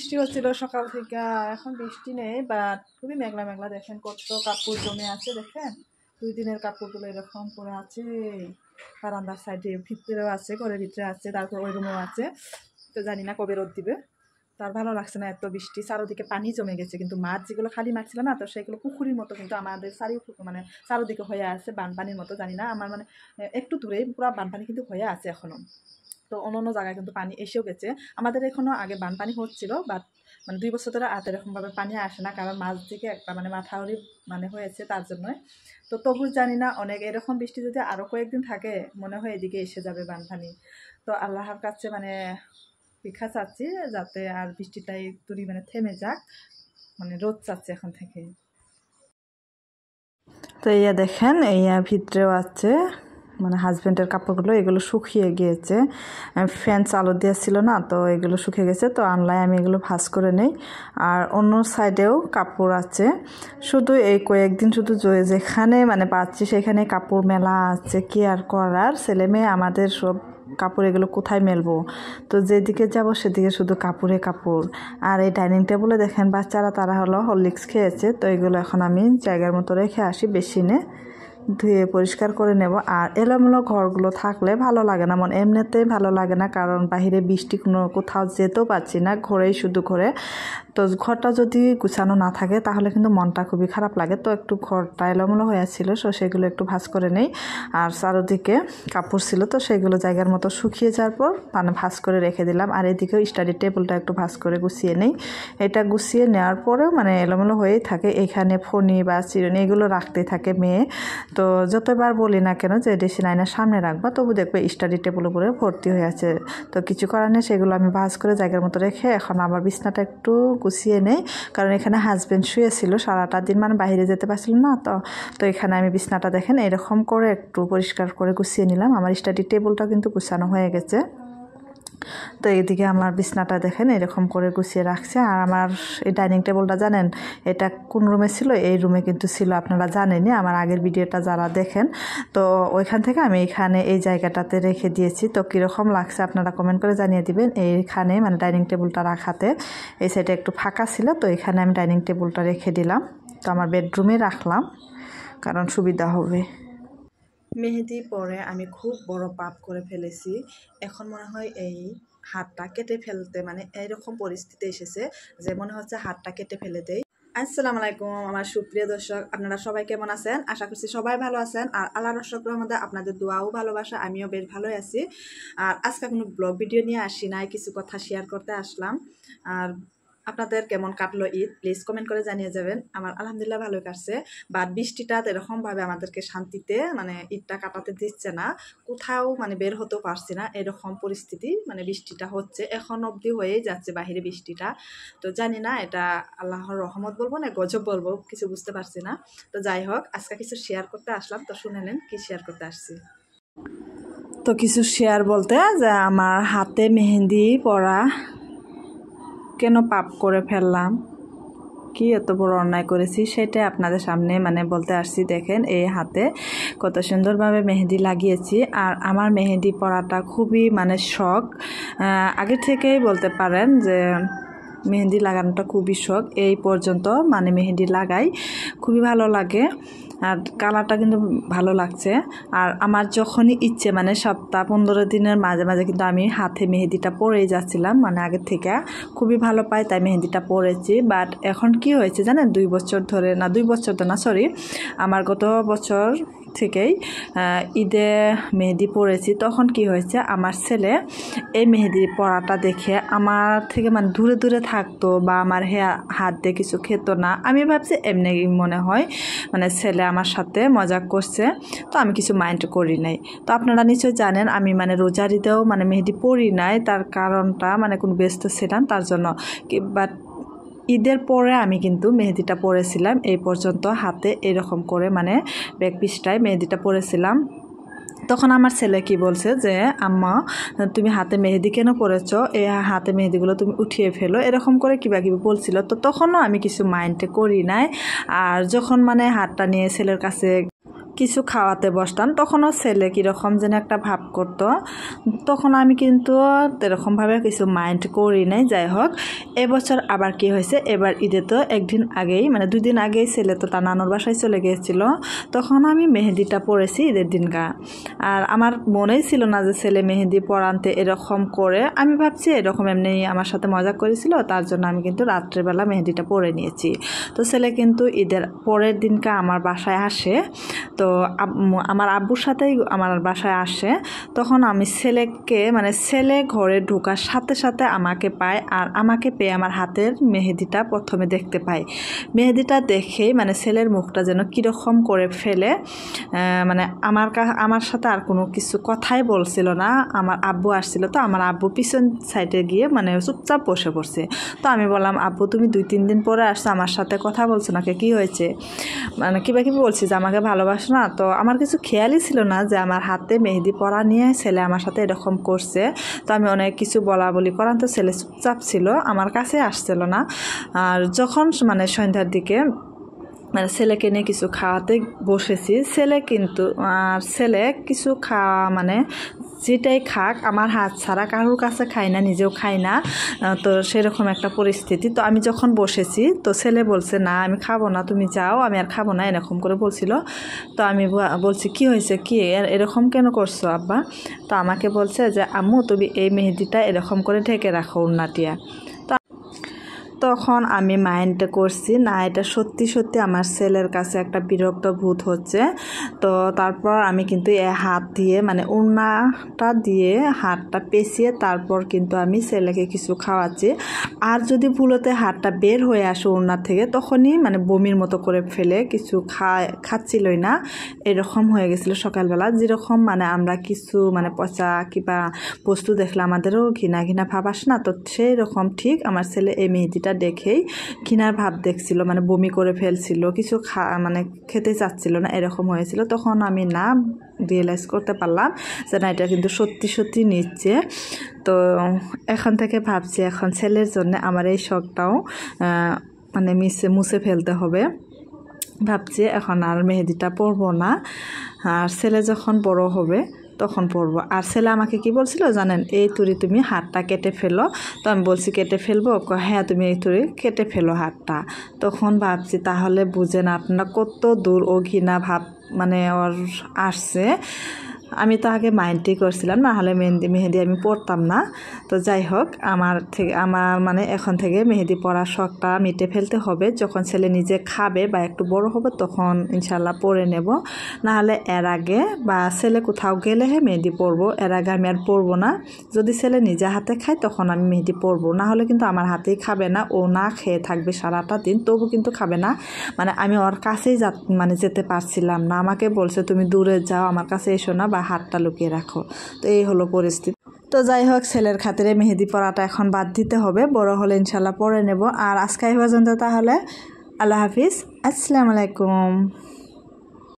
বৃষ্টি হচ্ছিল সকাল থেকে এখন বৃষ্টি নেই বাট খুবই মেঘলা মেঘলা দেখেন কত কাপড় জমে আছে দেখেন দুই দিনের কাপড়গুলো এরকম পরে আছে বারান্দার সাইডে ভিতরেও আছে ঘরের ভিতরে আছে তারপর ওই রুমেও আছে তো জানি না কবে রোদ দিবে তার ভালো লাগছে না এত বৃষ্টি চারোদিকে পানি জমে গেছে কিন্তু মাছ যেগুলো খালি মাছ ছিল না তো সেগুলো পুকুরির মতো কিন্তু আমাদের চারি মানে চারোদিকে হয়ে আছে বানপানির মতো জানি না আমার মানে একটু দূরে পুরো বানপানি কিন্তু হয়ে আছে এখনও তো অন্য অন্য জায়গায় কিন্তু পানি এসেও গেছে আমাদের এখনও আগে বানপানি হচ্ছিল বাট মানে দুই বছর ধরে আর এরকমভাবে পানি আসে না কারণ মাছ থেকে একটা মানে মাথাউরি মানে হয়েছে তার জন্যই তো তবু জানি না অনেক এরকম বৃষ্টি যদি আরও কয়েকদিন থাকে মনে হয় এদিকে এসে যাবে বানপানি তো আল্লাহর কাছে মানে ভিক্ষা চাচ্ছি যাতে আর বৃষ্টিটা একটু মানে থেমে যাক মানে রোদ চাচ্ছে এখন থেকে তো ইয়া দেখেন ইয়া ভিতরেও আছে মানে হাজব্যান্ডের কাপড়গুলো এগুলো শুকিয়ে গিয়েছে ফ্যান চালু দেওয়া ছিল না তো এগুলো শুকিয়ে গেছে তো অনলাইন আমি এগুলো ভাজ করে নেই আর অন্য সাইডেও কাপড় আছে শুধু এই কয়েকদিন শুধু যেখানে মানে পাচ্ছি সেখানে কাপড় মেলা আছে কি আর করার ছেলে মেয়ে আমাদের সব কাপড় এগুলো কোথায় মেলবো তো যেদিকে যাব সেদিকে শুধু কাপড়ে কাপড় আর এই ডাইনিং টেবিলে দেখেন বাচ্চারা তারা হলো হরলিক্স খেয়েছে তো এগুলো এখন আমি জায়গার মতো রেখে আসি বেশি নে ধুয়ে পরিষ্কার করে নেব আর এলোমেলো ঘরগুলো থাকলে ভালো লাগে না মন এমনিতেই ভালো লাগে না কারণ বাহিরে বৃষ্টি কোনো কোথাও যেতেও পারছি না ঘরেই শুধু ঘরে তো ঘরটা যদি গুছানো না থাকে তাহলে কিন্তু মনটা খুবই খারাপ লাগে তো একটু ঘরটা এলোমেলো হয়েছিল সো সেগুলো একটু ভাজ করে নেই আর চারোদিকে কাপড় ছিল তো সেগুলো জায়গার মতো শুকিয়ে যাওয়ার পর মানে ভাজ করে রেখে দিলাম আর এদিকেও স্টাডি টেবিলটা একটু ভাজ করে গুছিয়ে নেই এটা গুছিয়ে নেওয়ার পরেও মানে এলোমেলো হয়েই থাকে এখানে ফণি বা চিরুনি এগুলো রাখতেই থাকে মেয়ে তো যতবার বলি না কেন যে ডেসি আয়নার সামনে রাখবা তবু দেখবে স্টাডি টেবিল উপরে ভর্তি হয়ে আছে তো কিছু কারণে সেগুলো আমি ভাজ করে জায়গার মতো রেখে এখন আবার বিছনাটা একটু গুছিয়ে নেই কারণ এখানে হাজব্যান্ড শুয়েছিল সারাটা দিন মানে বাইরে যেতে পারছিল না তো তো এখানে আমি বিছনাটা দেখেন এরকম করে একটু পরিষ্কার করে গুছিয়ে নিলাম আমার স্টাডি টেবিলটাও কিন্তু গুছানো হয়ে গেছে তো এদিকে আমার বিছনাটা দেখেন এরকম করে গুছিয়ে রাখছে আর আমার এই ডাইনিং টেবিলটা জানেন এটা কোন রুমে ছিল এই রুমে কিন্তু ছিল আপনারা জানেনি আমার আগের ভিডিওটা যারা দেখেন তো ওইখান থেকে আমি এখানে এই জায়গাটাতে রেখে দিয়েছি তো কীরকম লাগছে আপনারা কমেন্ট করে জানিয়ে দিবেন এইখানে মানে ডাইনিং টেবিলটা রাখাতে এই সাইডে একটু ফাঁকা ছিল তো এখানে আমি ডাইনিং টেবিলটা রেখে দিলাম তো আমার বেডরুমে রাখলাম কারণ সুবিধা হবে মেহেদি পরে আমি খুব বড় পাপ করে ফেলেছি এখন মনে হয় এই হাতটা কেটে ফেলতে মানে এইরকম পরিস্থিতি এসেছে যে মনে হচ্ছে হাতটা কেটে ফেলে দেয় আসসালামু আলাইকুম আমার সুপ্রিয় দর্শক আপনারা সবাই কেমন আছেন আশা করছি সবাই ভালো আছেন আর আল্লাহ রসক রহমদে আপনাদের দোয়াও ভালোবাসা আমিও বেশ ভালোই আছি আর আজকে কোনো ব্লগ ভিডিও নিয়ে আসি নাই কিছু কথা শেয়ার করতে আসলাম আর আপনাদের কেমন কাটলো ঈদ প্লিজ কমেন্ট করে জানিয়ে যাবেন আমার আলহামদুলিল্লাহ ভালো কাটছে বাট বৃষ্টিটা এরকমভাবে আমাদেরকে শান্তিতে মানে ঈদটা কাটাতে দিচ্ছে না কোথাও মানে বের হতেও পারছি না এরকম পরিস্থিতি মানে বৃষ্টিটা হচ্ছে এখন অবধি হয়েই যাচ্ছে বাহিরে বৃষ্টিটা তো জানি না এটা আল্লাহর রহমত বলবো না গজব বলবো কিছু বুঝতে পারছি না তো যাই হোক আজকে কিছু শেয়ার করতে আসলাম তো শুনে নেন কী শেয়ার করতে আসছি তো কিছু শেয়ার বলতে যে আমার হাতে মেহেন্দি পরা কেন পাপ করে ফেললাম কি এত বড় অন্যায় করেছি সেটা আপনাদের সামনে মানে বলতে আসছি দেখেন এই হাতে কত সুন্দরভাবে মেহেদি লাগিয়েছি আর আমার মেহেদি পরাটা খুবই মানে শখ আগে থেকেই বলতে পারেন যে মেহেদি লাগানোটা খুবই শখ এই পর্যন্ত মানে মেহেদি লাগাই খুবই ভালো লাগে আর কালারটা কিন্তু ভালো লাগছে আর আমার যখনই ইচ্ছে মানে সপ্তাহ পনেরো দিনের মাঝে মাঝে কিন্তু আমি হাতে মেহেদিটা পরেই যাচ্ছিলাম মানে আগের থেকে খুবই ভালো পাই তাই মেহেদিটা পরেছি বাট এখন কি হয়েছে জানেন দুই বছর ধরে না দুই বছর তো না সরি আমার গত বছর থেকেই ঈদে মেহেদি পড়েছি তখন কি হয়েছে আমার ছেলে এই মেহেদি পড়াটা দেখে আমার থেকে মানে দূরে দূরে থাকতো বা আমার হাত দিয়ে কিছু খেত না আমি ভাবছি এমনি মনে হয় মানে ছেলে আমার সাথে মজা করছে তো আমি কিছু মাইন্ড করি নাই তো আপনারা নিশ্চয় জানেন আমি মানে রোজারিতেও মানে মেহেদি পড়ি নাই তার কারণটা মানে কোনো ব্যস্ত ছিলাম তার জন্য বাট ঈদের পরে আমি কিন্তু মেহেদিটা পরেছিলাম এই পর্যন্ত হাতে এরকম করে মানে ব্যাক পিসটায় মেহেদিটা পরেছিলাম তখন আমার ছেলে কি বলছে যে আম্মা তুমি হাতে মেহেদি কেন পরেছ এ হাতে মেহেদিগুলো তুমি উঠিয়ে ফেলো এরকম করে কিবা কিবি বলছিল তো তখনও আমি কিছু মাইন্ডে করি নাই আর যখন মানে হাতটা নিয়ে ছেলের কাছে কিছু খাওয়াতে বসতাম তখনও ছেলে কীরকম যেন একটা ভাব করতো তখন আমি কিন্তু এরকমভাবে কিছু মাইন্ড করি নাই যাই হোক এবছর আবার কি হয়েছে এবার ঈদে তো একদিন আগেই মানে দুদিন আগেই ছেলে তো তার নানুর বাসায় চলে গিয়েছিল তখন আমি মেহেদিটা পরেছি ঈদের দিনকা আর আমার মনেই ছিল না যে ছেলে মেহেদি পরানতে এরকম করে আমি ভাবছি এরকম এমনি আমার সাথে মজা করেছিল তার জন্য আমি কিন্তু রাত্রেবেলা মেহেদিটা পরে নিয়েছি তো ছেলে কিন্তু ঈদের পরের দিনকা আমার বাসায় আসে তো আমার আব্বুর সাথেই আমার বাসায় আসে তখন আমি ছেলেকে মানে ছেলে ঘরে ঢোকার সাথে সাথে আমাকে পায় আর আমাকে পেয়ে আমার হাতের মেহেদিটা প্রথমে দেখতে পাই মেহেদিটা দেখে মানে ছেলের মুখটা যেন কীরকম করে ফেলে মানে আমার আমার সাথে আর কোনো কিছু কথাই বলছিল না আমার আব্বু আসছিল তো আমার আব্বু পিছন সাইডে গিয়ে মানে চুপচাপ বসে পড়ছে তো আমি বললাম আব্বু তুমি দুই তিন দিন পরে আসছো আমার সাথে কথা বলছো নাকি কি হয়েছে মানে কিবা কী বলছি যে আমাকে ভালোবাস না তো আমার কিছু খেয়ালই ছিল না যে আমার হাতে মেহেদি পরা নিয়ে ছেলে আমার সাথে এরকম করছে তো আমি অনেক কিছু বলা বলি করান তো ছেলে চুপচাপ ছিল আমার কাছে আসছিল না আর যখন মানে সন্ধ্যার দিকে মানে ছেলেকে নিয়ে কিছু খাওয়াতে বসেছি ছেলে কিন্তু আর ছেলে কিছু খাওয়া মানে যেটাই খাক আমার হাত ছাড়া কারোর কাছে খাই না নিজেও খাই না তো সেরকম একটা পরিস্থিতি তো আমি যখন বসেছি তো ছেলে বলছে না আমি খাবো না তুমি যাও আমি আর খাবো না এরকম করে বলছিল তো আমি বলছি কি হয়েছে কি এরকম কেন করছো আব্বা তো আমাকে বলছে যে আম্মু তুমি এই মেহেদিটা এরকম করে ঢেকে রাখো উন্নাটিয়া তখন আমি মাইন্ড করছি না এটা সত্যি সত্যি আমার ছেলের কাছে একটা বিরক্ত ভূত হচ্ছে তো তারপর আমি কিন্তু এ হাত দিয়ে মানে উন্নাটা দিয়ে হাতটা পেঁচিয়ে তারপর কিন্তু আমি ছেলেকে কিছু খাওয়াচ্ছি আর যদি ভুলোতে হাতটা বের হয়ে আসে উন্না থেকে তখনই মানে বমির মতো করে ফেলে কিছু খায় খাচ্ছিলই না এরকম হয়ে গেছিলো সকালবেলা যেরকম মানে আমরা কিছু মানে পচা কিবা বস্তু দেখলে আমাদেরও ঘৃণা ঘৃণা ভাব আস না তো সেই রকম ঠিক আমার ছেলে এই মেহেদিটা এটা দেখেই কিনার ভাব দেখছিল মানে বমি করে ফেলছিল কিছু খা মানে খেতে চাচ্ছিল না এরকম হয়েছিল তখন আমি না রিয়েলাইজ করতে পারলাম যে না এটা কিন্তু সত্যি সত্যি নিচ্ছে তো এখন থেকে ভাবছি এখন ছেলের জন্য আমার এই শখটাও মানে মিশে মুছে ফেলতে হবে ভাবছি এখন আর মেহেদিটা পরবো না আর ছেলে যখন বড় হবে তখন পড়ব আর ছেলে আমাকে কি বলছিল জানেন এই তুরি তুমি হাতটা কেটে ফেলো তো আমি বলছি কেটে ফেলবো হ্যাঁ তুমি এই তুরি কেটে ফেলো হাতটা তখন ভাবছি তাহলে বুঝেন আপনারা কত দূর অঘিনা ভাব মানে ওর আসছে আমি তো আগে মাইন্ডটি করছিলাম না হলে মেহেন্দি মেহেদি আমি পড়তাম না তো যাই হোক আমার থেকে আমার মানে এখন থেকে মেহেদি পড়ার শখটা মিটে ফেলতে হবে যখন ছেলে নিজে খাবে বা একটু বড় হবে তখন ইনশাল্লাহ পরে নেব না হলে এর আগে বা ছেলে কোথাও গেলে হ্যাঁ মেহেদি পরবো এর আগে আমি আর পরবো না যদি ছেলে নিজে হাতে খায় তখন আমি মেহেদি পরবো না হলে কিন্তু আমার হাতেই খাবে না ও না খেয়ে থাকবে সারাটা দিন তবু কিন্তু খাবে না মানে আমি ওর কাছেই যা মানে যেতে পারছিলাম না আমাকে বলছে তুমি দূরে যাও আমার কাছে এসো না বা বা হাতটা লুকিয়ে রাখো তো এই হলো পরিস্থিতি তো যাই হোক ছেলের খাতিরে মেহেদি পরাটা এখন বাদ দিতে হবে বড় হলে ইনশাল্লাহ পরে নেব আর আজকে পর্যন্ত তাহলে আল্লাহ হাফিজ আসসালামু আলাইকুম